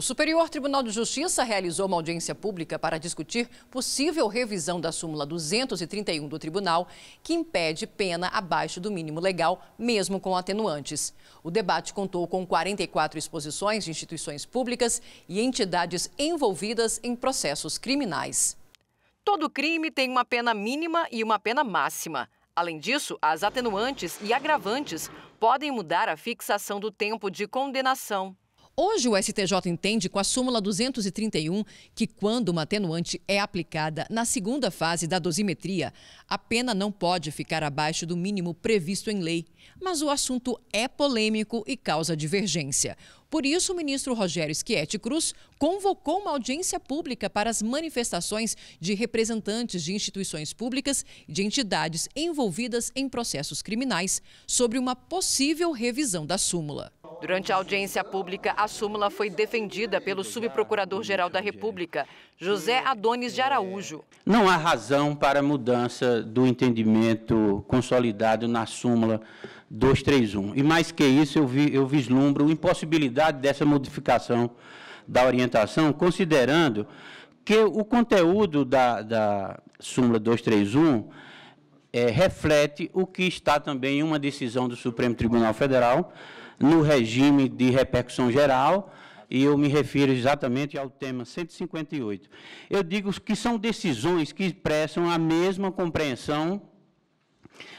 O Superior Tribunal de Justiça realizou uma audiência pública para discutir possível revisão da súmula 231 do tribunal, que impede pena abaixo do mínimo legal, mesmo com atenuantes. O debate contou com 44 exposições de instituições públicas e entidades envolvidas em processos criminais. Todo crime tem uma pena mínima e uma pena máxima. Além disso, as atenuantes e agravantes podem mudar a fixação do tempo de condenação. Hoje o STJ entende com a súmula 231 que quando uma atenuante é aplicada na segunda fase da dosimetria, a pena não pode ficar abaixo do mínimo previsto em lei. Mas o assunto é polêmico e causa divergência. Por isso, o ministro Rogério Schietti Cruz convocou uma audiência pública para as manifestações de representantes de instituições públicas e de entidades envolvidas em processos criminais sobre uma possível revisão da súmula. Durante a audiência pública, a súmula foi defendida pelo subprocurador-geral da República, José Adonis de Araújo. Não há razão para mudança do entendimento consolidado na súmula 231. E mais que isso, eu, vi, eu vislumbro a impossibilidade dessa modificação da orientação, considerando que o conteúdo da, da súmula 231 é, reflete o que está também em uma decisão do Supremo Tribunal Federal no regime de repercussão geral, e eu me refiro exatamente ao tema 158. Eu digo que são decisões que expressam a mesma compreensão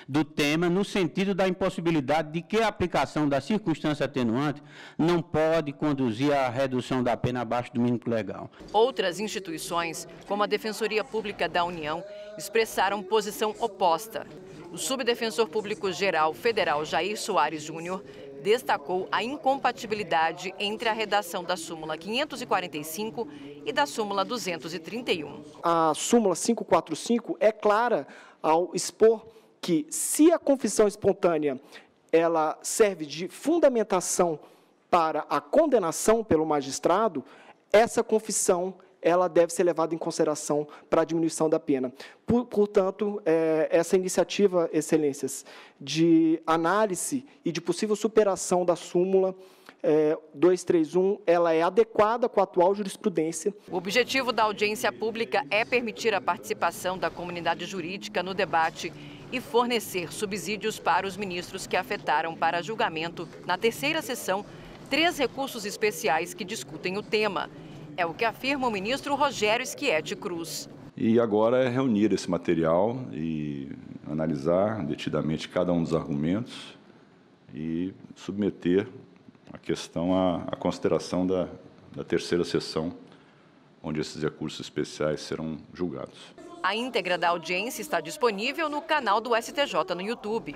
do tema no sentido da impossibilidade de que a aplicação da circunstância atenuante não pode conduzir à redução da pena abaixo do mínimo legal. Outras instituições, como a Defensoria Pública da União, expressaram posição oposta. O subdefensor público geral federal Jair Soares Júnior destacou a incompatibilidade entre a redação da súmula 545 e da súmula 231. A súmula 545 é clara ao expor que se a confissão espontânea ela serve de fundamentação para a condenação pelo magistrado, essa confissão ela deve ser levada em consideração para a diminuição da pena. portanto, é, essa iniciativa, excelências, de análise e de possível superação da súmula é, 231, ela é adequada com a atual jurisprudência. O objetivo da audiência pública é permitir a participação da comunidade jurídica no debate e fornecer subsídios para os ministros que afetaram para julgamento, na terceira sessão, três recursos especiais que discutem o tema. É o que afirma o ministro Rogério Schietti Cruz. E agora é reunir esse material e analisar detidamente cada um dos argumentos e submeter a questão à, à consideração da, da terceira sessão onde esses recursos especiais serão julgados. A íntegra da audiência está disponível no canal do STJ no YouTube.